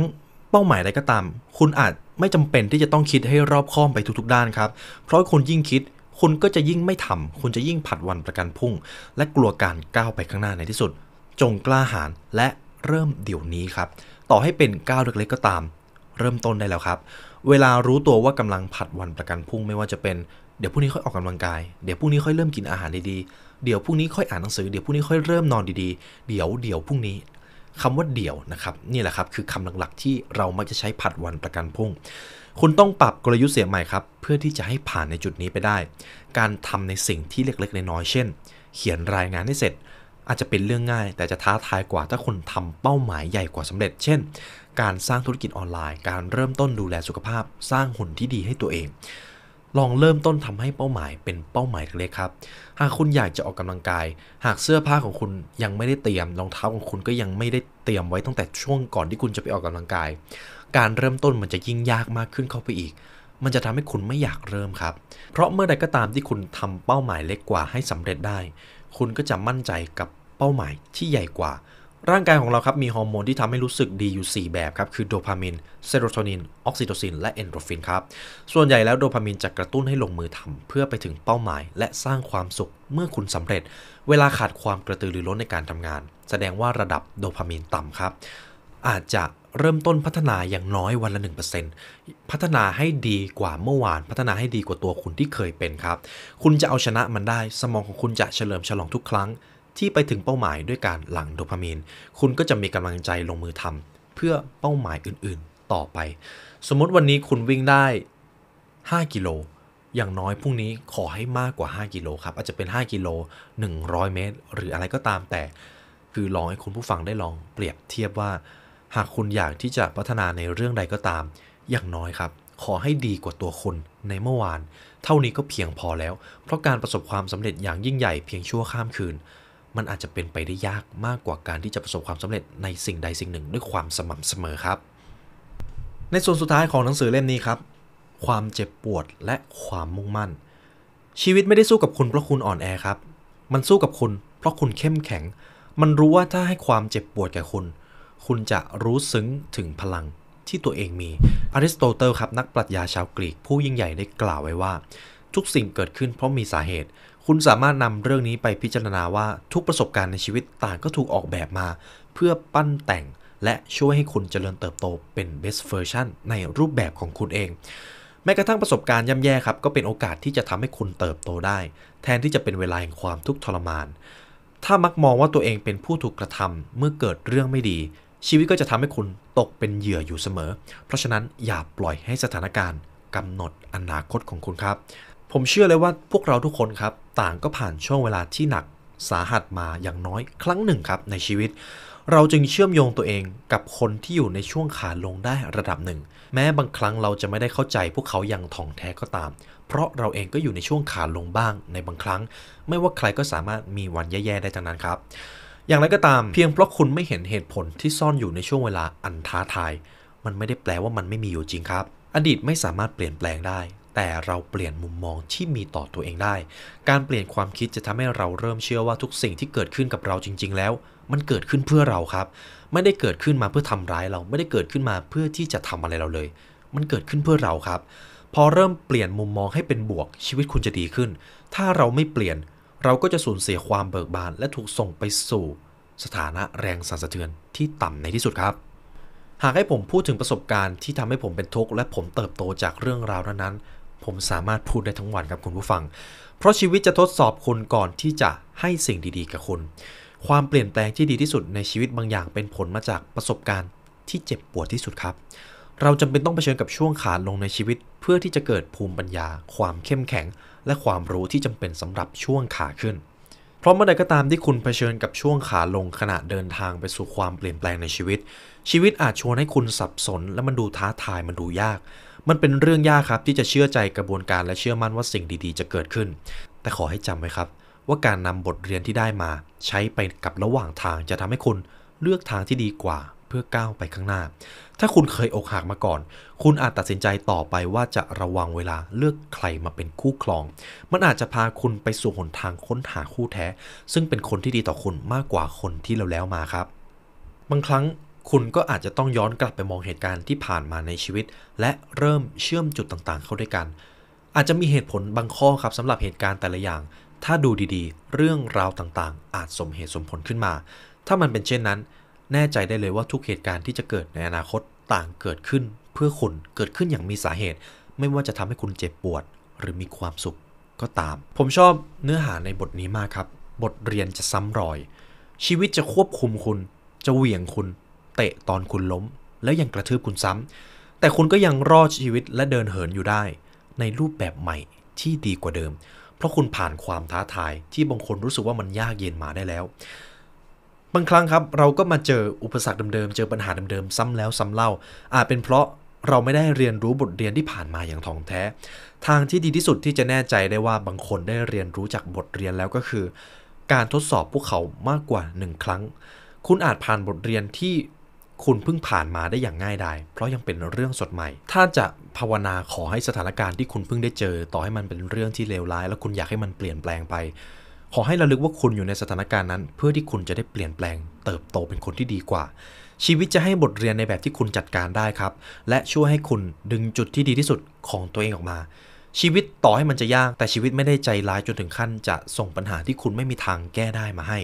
เป้าหมายใดก็ตาม คุณอาจไม่จำเป็นที่จะต้องคิดให้รอบคอบไปทุกๆด้านครับเพราะคุณยิ่งคิดคุณก็จะยิ่งไม่ทำคุณจะยิ่งผัดวันประกันพุ่ง และกลัวการก้าวไปข้างหน้าในที่สุด จงกล้าหาญและเริ่มเดี๋ยวนี้ครับ ต่อให้เป็นก้าวเล็กๆก็ตาม เริ่มต้นได้แล้วครับ เวลารู้ตัวว่ากำลังผัดวันประกันพุ่งไม่ว่าจะเป็น เดี๋ยวพรุ่งนี้ค่อยออกกำลังกาย เดี๋ยวพรุ่งนี้ค่อยเริ่มกินอาหารดีๆ เดี๋ยวพรุ่งนี้ค่อยอ่านหนังสือ เดี๋ยวพรุ่งนี้ค่อยเริ่มนอนดีๆ เดี๋ยวเดี๋ยวพรุ่งนี้คำว่าเดี๋ยวนะครับ นี่แหละครับคือคำหลักๆที่เรามักจะใช้ผัดวันประกันพุ่งคุณต้องปรับกลยุทธ์เสียใหม่ครับ เพื่อที่จะให้ผ่านในจุดนี้ไปได้ การทำในสิ่งที่เล็กๆ น้อยๆเช่น เขียนรายงานให้เสร็จ อาจจะเป็นเรื่องง่าย แต่จะท้าทายกว่าถ้าคุณทำเป้าหมายใหญ่กว่าสำเร็จ เช่น การสร้างธุรกิจออนไลน์ การเริ่มต้นดูแลสุขภาพสร้างหุ่นที่ดีให้ตัวเอง ลองเริ่มต้นทำให้เป้าหมายเป็นเป้าหมายเล็กๆครับ หากคุณอยากจะออกกำลังกาย หากเสื้อผ้าของคุณยังไม่ได้เตรียมรองเท้าของคุณก็ยังไม่ได้เตรียมไว้ตั้งแต่ช่วงก่อนที่คุณจะไปออกกำลังกายการเริ่มต้นมันจะยิ่งยากมากขึ้นเข้าไปอีก มันจะทำให้คุณไม่อยากเริ่มครับ เพราะเมื่อใดก็ตามที่คุณทำเป้าหมายเล็กกว่าให้สำเร็จได้ คุณก็จะมั่นใจกับเป้าหมายที่ใหญ่กว่า ร่างกายของเราครับมีฮอร์โมนที่ทำให้รู้สึกดีอยู่ 4 แบบครับ คือโดพามินเซโรโทนิน ออกซิโตซิน และเอนโดรฟินครับ ส่วนใหญ่แล้วโดพามินจะกระตุ้นให้ลงมือทำเพื่อไปถึงเป้าหมายและสร้างความสุขเมื่อคุณสำเร็จ เวลาขาดความกระตือรือร้นในการทำงานแสดงว่าระดับโดพามินต่ำครับ อาจจะเริ่มต้นพัฒนาอย่างน้อยวันละ 1%พัฒนาให้ดีกว่าเมื่อวาน พัฒนาให้ดีกว่าตัวคุณที่เคยเป็นครับ คุณจะเอาชนะมันได้ สมองของคุณจะเฉลิมฉลองทุกครั้ง ที่ไปถึงเป้าหมายด้วยการหลั่งโดพามีน คุณก็จะมีกำลังใจลงมือทำเพื่อเป้าหมายอื่นๆต่อไป สมมติวันนี้คุณวิ่งได้ 5 กิโล อย่างน้อยพรุ่งนี้ขอให้มากกว่า 5 กิโลครับ อาจจะเป็น5กิโล100 เมตร หรืออะไรก็ตามแต่ คือลองให้คุณผู้ฟังได้ลองเปรียบเทียบว่าหากคุณอยากที่จะพัฒนาในเรื่องใดก็ตาม อย่างน้อยครับ ขอให้ดีกว่าตัวคนในเมื่อวาน เท่านี้ก็เพียงพอแล้ว เพราะการประสบความสำเร็จอย่างยิ่งใหญ่เพียงชั่วข้ามคืน มันอาจจะเป็นไปได้ยากมากกว่าการที่จะประสบความสำเร็จ ในสิ่งใดสิ่งหนึ่งด้วยความสม่ำเสมอครับ ในส่วนสุดท้ายของหนังสือเล่มนี้ครับ ความเจ็บปวดและความมุ่งมั่น ชีวิตไม่ได้สู้กับคุณเพราะคุณอ่อนแอครับ มันสู้กับคุณ เพราะคุณเข้มแข็ง มันรู้ว่าถ้าให้ความเจ็บปวดแก่คุณคุณจะรู้ซึ้งถึงพลังที่ตัวเองมีอริสโตเติลครับนักปรัชญาชาวกรีก ผู้ยิ่งใหญ่ได้กล่าวไว้ว่า ทุกสิ่งเกิดขึ้นเพราะมีสาเหตุ คุณสามารถนำเรื่องนี้ไปพิจารณาว่า ทุกประสบการณ์ในชีวิตต่างก็ถูกออกแบบมา เพื่อปั้นแต่งและช่วยให้คุณเจริญเติบโตเป็น best version ในรูปแบบของคุณเอง แม้กระทั่งประสบการณ์ย่ำแย่ครับ ก็เป็นโอกาสที่จะทำให้คุณเติบโตได้ แทนที่จะเป็นเวลาแห่งความทุกข์ทรมาน ถ้ามักมองว่าตัวเองเป็นผู้ถูกกระทำเมื่อเกิดเรื่องไม่ดีชีวิตก็จะทำให้คุณตกเป็นเหยื่ออยู่เสมอ เพราะฉะนั้นอย่าปล่อยให้สถานการณ์ กำหนดอนาคตของคุณครับ ผมเชื่อเลยว่าพวกเราทุกคนครับต่างก็ผ่านช่วงเวลาที่หนักสาหัสมาอย่างน้อยครั้งหนึ่งครับในชีวิต เราจึงเชื่อมโยงตัวเองกับคนที่อยู่ในช่วงขาลงได้ระดับหนึ่ง แม้บางครั้งเราจะไม่ได้เข้าใจพวกเขาอย่างท่องแท้ก็ตาม เพราะเราเองก็อยู่ในช่วงขาลงบ้าง ในบางครั้ง ไม่ว่าใครก็สามารถมีวันแย่ๆได้ทั้งนั้นครับอย่างไรก็ตามเพียงเพราะคุณไม่เห็นเหตุผลที่ซ่อนอยู่ในช่วงเวลาอันท้าทาย มันไม่ได้แปลว่ามันไม่มีอยู่จริงครับอดีตไม่สามารถเปลี่ยนแปลงได้ แต่เราเปลี่ยนมุมมองที่มีต่อตัวเองได้ การเปลี่ยนความคิดจะทำให้เราเริ่มเชื่อว่าทุกสิ่งที่เกิดขึ้นกับเราจริงๆแล้ว มันเกิดขึ้นเพื่อเราครับ ไม่ได้เกิดขึ้นมาเพื่อทำร้ายเราไม่ได้เกิดขึ้นมาเพื่อที่จะทำอะไรเราเลย มันเกิดขึ้นเพื่อเราครับ พอเริ่มเปลี่ยนมุมมองให้เป็นบวกชีวิตคุณจะดีขึ้น ถ้าเราไม่เปลี่ยนเราก็จะสูญเสียความเบิกบานและถูกส่งไปสู่สถานะแรงสั่นสะเทือนที่ต่ำในที่สุดครับ หากให้ผมพูดถึงประสบการณ์ที่ทำให้ผมเป็นทุกข์และผมเติบโตจากเรื่องราวนั้นๆผมสามารถพูดได้ทั้งวันครับคุณผู้ฟัง เพราะชีวิตจะทดสอบคุณก่อนที่จะให้สิ่งดีๆ กับคุณ ความเปลี่ยนแปลงที่ดีที่สุดในชีวิตบางอย่างเป็นผลมาจากประสบการณ์ที่เจ็บปวดที่สุดครับเราจำเป็นต้องเผชิญกับช่วงขาดลงในชีวิต เพื่อที่จะเกิดภูมิปัญญา ความเข้มแข็งและความรู้ที่จำเป็นสำหรับช่วงขาขึ้น เพราะเมื่อใดก็ตามที่คุณเผชิญกับช่วงขาลงขณะเดินทางไปสู่ความเปลี่ยนแปลงในชีวิต ชีวิตอาจชวนให้คุณสับสนและมันดูท้าทายมันดูยาก มันเป็นเรื่องยากครับที่จะเชื่อใจกระบวนการและเชื่อมั่นว่าสิ่งดี ๆจะเกิดขึ้น แต่ขอให้จำไว้ครับ ว่าการนำบทเรียนที่ได้มา ใช้ไปกับระหว่างทางจะทำให้คุณเลือกทางที่ดีกว่าเพื่อก้าวไปข้างหน้าถ้าคุณเคยอกหักมาก่อน คุณอาจตัดสินใจต่อไปว่าจะระวังเวลาเลือกใครมาเป็นคู่ครอง มันอาจจะพาคุณไปสู่หนทางค้นหาคู่แท้ ซึ่งเป็นคนที่ดีต่อคุณมากกว่าคนที่เราแล้วมาครับ บางครั้งคุณก็อาจจะต้องย้อนกลับไปมองเหตุการณ์ที่ผ่านมาในชีวิต และเริ่มเชื่อมจุดต่างๆ เข้าด้วยกัน อาจจะมีเหตุผลบางข้อครับสำหรับเหตุการณ์แต่ละอย่าง ถ้าดูดีๆ เรื่องราวต่างๆ อาจสมเหตุสมผลขึ้นมา ถ้ามันเป็นเช่นนั้นแน่ใจได้เลยว่าทุกเหตุการณ์ที่จะเกิดในอนาคตต่างเกิดขึ้น เพื่อคุณเกิดขึ้นอย่างมีสาเหตุ ไม่ว่าจะทำให้คุณเจ็บปวดหรือมีความสุขก็ตาม ผมชอบเนื้อหาในบทนี้มากครับ บทเรียนจะซ้ำรอย ชีวิตจะควบคุมคุณ จะเหวี่ยงคุณ เตะตอนคุณล้มแล้วยังกระทืบคุณซ้ำแต่คุณก็ยังรอดชีวิตและเดินเหินอยู่ได้ ในรูปแบบใหม่ที่ดีกว่าเดิม เพราะคุณผ่านความท้าทาย ที่บางคนรู้สึกว่ามันยากเย็นมาได้แล้วบางครั้งครับเราก็มาเจออุปสรรคเดิมๆ เจอปัญหาเดิมๆซ้ำแล้วซ้าเล่า อาจเป็นเพราะเราไม่ได้เรียนรู้บทเรียนที่ผ่านมาอย่างท่องแท้ ทางที่ดีที่สุดที่จะแน่ใจได้ว่าบางคนได้เรียนรู้จากบทเรียนแล้วก็คือการทดสอบพวกเขามากกว่า 1 ครั้ง คุณอาจผ่านบทเรียนที่คุณเพิ่งผ่านมาได้อย่างง่ายดายเพราะยังเป็นเรื่องสดใหม่ ถ้าจะภาวนาขอให้สถานการณ์ที่คุณเพิ่งได้เจอต่อให้มันเป็นเรื่องที่เลวร้าย แล้วคุณอยากให้มันเปลี่ยนแปลงไปขอให้ระลึกว่าคุณอยู่ในสถานการณ์นั้น เพื่อที่คุณจะได้เปลี่ยนแปลงเติบโตเป็นคนที่ดีกว่า ชีวิตจะให้บทเรียนในแบบที่คุณจัดการได้ครับ และช่วยให้คุณดึงจุดที่ดีที่สุดของตัวเองออกมาชีวิตต่อให้มันจะยาก แต่ชีวิตไม่ได้ใจร้ายจนถึงขั้น จะส่งปัญหาที่คุณไม่มีทางแก้ได้มาให้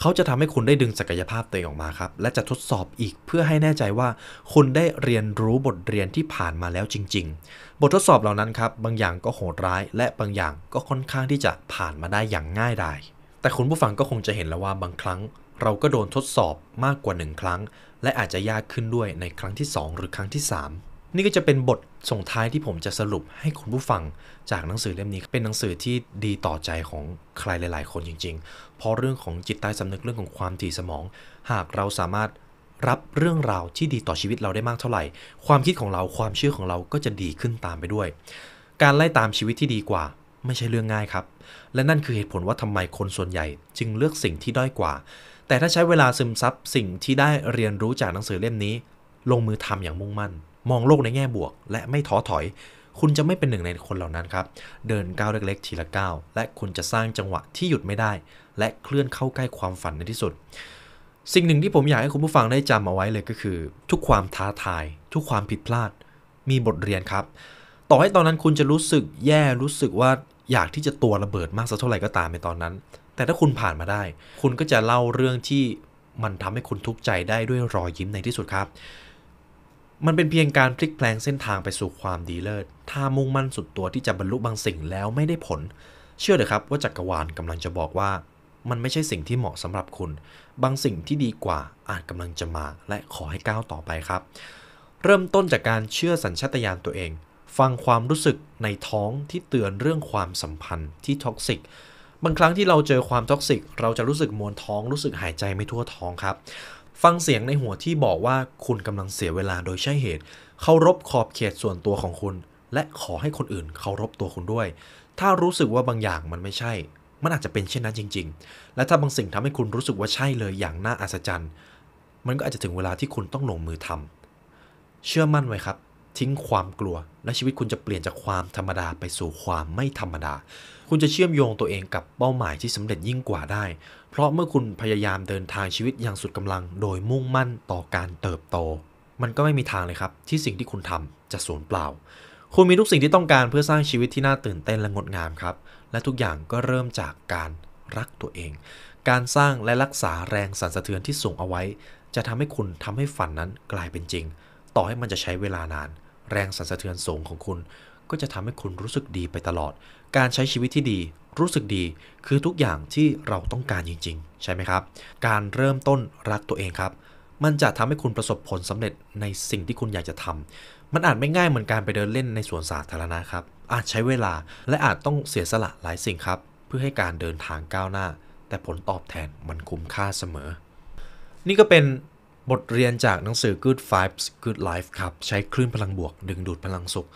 เขาจะทำให้คุณได้ดึงศักยภาพตัวเองออกมาครับ และจะทดสอบอีกเพื่อให้แน่ใจว่า คุณได้เรียนรู้บทเรียนที่ผ่านมาแล้วจริง ๆ บททดสอบเหล่านั้นครับบางอย่างก็โหดร้ายและบางอย่างก็ค่อนข้างที่จะผ่านมาได้อย่างง่ายดายแต่คุณผู้ฟังก็คงจะเห็นแล้วว่าบางครั้ง เราก็โดนทดสอบมากกว่า 1 ครั้ง และอาจจะยากขึ้นด้วยในครั้งที่ 2 หรือครั้งที่3นี่ก็จะเป็นบทส่งท้ายที่ผมจะสรุปให้คุณผู้ฟังจากหนังสือเล่มนี้ เป็นหนังสือที่ดีต่อใจของใครหลาย ๆ คนจริงๆ เพราะเรื่องของจิตใต้สำนึกเรื่องของความถี่สมอง หากเราสามารถรับเรื่องราวที่ดีต่อชีวิตเราได้มากเท่าไหร่ ความคิดของเราความเชื่อของเราก็จะดีขึ้นตามไปด้วย การไล่ตามชีวิตที่ดีกว่า ไม่ใช่เรื่องง่ายครับ และนั่นคือเหตุผลว่าทำไมคนส่วนใหญ่จึงเลือกสิ่งที่ด้อยกว่า แต่ถ้าใช้เวลาซึมซับสิ่งที่ได้เรียนรู้จากหนังสือเล่มนี้ ลงมือทำอย่างมุ่งมั่นมองโลกในแง่บวก และไม่ท้อถอย คุณจะไม่เป็นหนึ่งในคนเหล่านั้นครับ เดินก้าวเล็กๆ ทีละก้าวและคุณจะสร้างจังหวะที่หยุดไม่ได้ และเคลื่อนเข้าใกล้ความฝันในที่สุด สิ่งหนึ่งที่ผมอยากให้คุณผู้ฟังได้จำเอาไว้เลยก็คือ ทุกความท้าทาย ทุกความผิดพลาด มีบทเรียนครับ ต่อให้ตอนนั้นคุณจะรู้สึกแย่รู้สึกว่าอยากที่จะตัวระเบิดมากสักเท่าไหร่ก็ตามในตอนนั้น แต่ถ้าคุณผ่านมาได้ คุณก็จะเล่าเรื่องที่มันทำให้คุณทุกข์ใจได้ด้วยรอยยิ้มในที่สุดครับมันเป็นเพียงการพลิกแปลงเส้นทางไปสู่ความดีเลิศถ้ามุ่งมั่นสุดตัวที่จะบรรลุบางสิ่งแล้วไม่ได้ผล เชื่อเถอะครับว่าจักรวาลกำลังจะบอกว่า มันไม่ใช่สิ่งที่เหมาะสำหรับคุณ บางสิ่งที่ดีกว่าอาจกำลังจะมา และขอให้ก้าวต่อไปครับ เริ่มต้นจากการเชื่อสัญชาตญาณตัวเอง ฟังความรู้สึกในท้องที่เตือนเรื่องความสัมพันธ์ที่ท็อกซิก บางครั้งที่เราเจอความท็อกซิก เราจะรู้สึกมวนท้องรู้สึกหายใจไม่ทั่วท้องครับฟังเสียงในหัวที่บอกว่าคุณกำลังเสียเวลาโดยใช่เหตุ เคารพขอบเขตส่วนตัวของคุณ และขอให้คนอื่นเคารพตัวคุณด้วย ถ้ารู้สึกว่าบางอย่างมันไม่ใช่ มันอาจจะเป็นเช่นนั้นจริง ๆ และถ้าบางสิ่งทำให้คุณรู้สึกว่าใช่เลยอย่างน่าอัศจรรย์ มันก็อาจจะถึงเวลาที่คุณต้องลงมือทำ เชื่อมั่นไว้ครับ ทิ้งความกลัวและชีวิตคุณจะเปลี่ยนจากความธรรมดาไปสู่ความไม่ธรรมดา คุณจะเชื่อมโยงตัวเองกับเป้าหมายที่สำเร็จยิ่งกว่าได้เพราะเมื่อคุณพยายามเดินทางชีวิตอย่างสุดกำลังโดยมุ่งมั่นต่อการเติบโต มันก็ไม่มีทางเลยครับ ที่สิ่งที่คุณทำจะสูญเปล่า คุณมีทุกสิ่งที่ต้องการเพื่อสร้างชีวิตที่น่าตื่นเต้นและงดงามครับ และทุกอย่างก็เริ่มจากการรักตัวเอง การสร้างและรักษาแรงสั่นสะเทือนที่ส่งเอาไว้ จะทำให้คุณทำให้ฝันนั้นกลายเป็นจริง ต่อให้มันจะใช้เวลานาน แรงสั่นสะเทือนสูงของคุณ ก็จะทำให้คุณรู้สึกดีไปตลอด การใช้ชีวิตที่ดีรู้สึกดีคือทุกอย่างที่เราต้องการจริงๆใช่ไหมครับ การเริ่มต้นรักตัวเองครับ มันจะทำให้คุณประสบผลสำเร็จในสิ่งที่คุณอยากจะทำ มันอาจไม่ง่ายเหมือนการไปเดินเล่นในสวนสาธารณะครับ อาจใช้เวลาและอาจต้องเสียสละหลายสิ่งครับ เพื่อให้การเดินทางก้าวหน้า แต่ผลตอบแทนมันคุ้มค่าเสมอ นี่ก็เป็นบทเรียนจากหนังสือ Good Vibes Good Life ครับใช้คลื่นพลังบวกดึงดูดพลังสุข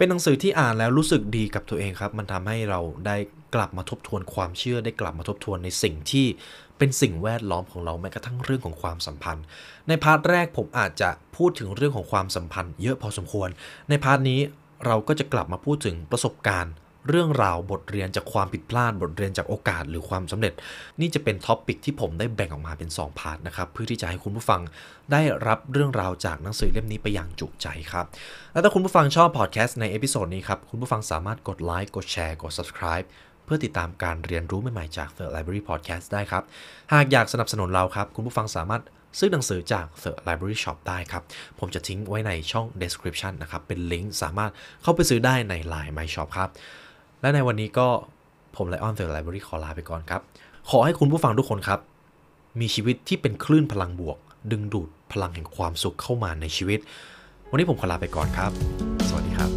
เป็นหนังสือที่อ่านแล้วรู้สึกดีกับตัวเองครับ มันทำให้เราได้กลับมาทบทวนความเชื่อ ได้กลับมาทบทวนในสิ่งที่เป็นสิ่งแวดล้อมของเราแม้กระทั่งเรื่องของความสัมพันธ์ ในพาร์ทแรกผมอาจจะพูดถึงเรื่องของความสัมพันธ์ เยอะพอสมควร ในพาร์ทนี้เราก็จะกลับมาพูดถึงประสบการณ์เรื่องราวบทเรียนจากความผิดพลาด บทเรียนจากโอกาสหรือความสำเร็จ นี่จะเป็นท็อปปิกที่ผมได้แบ่งออกมาเป็น 2 พาร์ทนะครับ เพื่อที่จะให้คุณผู้ฟังได้รับเรื่องราวจากหนังสือเล่มนี้ไปอย่างจุใจครับ และถ้าคุณผู้ฟังชอบพอดแคสต์ในเอพิโซดนี้ครับ คุณผู้ฟังสามารถกดไลค์กดแชร์กด subscribe เพื่อติดตามการเรียนรู้ใหม่ๆจาก The Library Podcast ได้ครับหากอยากสนับสนุนเราครับคุณผู้ฟังสามารถซื้อหนังสือจาก The Library Shop ได้ครับผมจะทิ้งไว้ในช่อง description นะครับเป็นลิงก์สามารถเข้าไปซื้อได้ใน Line My Shop ครับและในวันนี้ก็ผมไลออนเซอ์ไลบรารีขอลาไปก่อนครับ ขอให้คุณผู้ฟังทุกคนครับ มีชีวิตที่เป็นคลื่นพลังบวก ดึงดูดพลังแห่งความสุขเข้ามาในชีวิต วันนี้ผมขอลาไปก่อนครับ สวัสดีครับ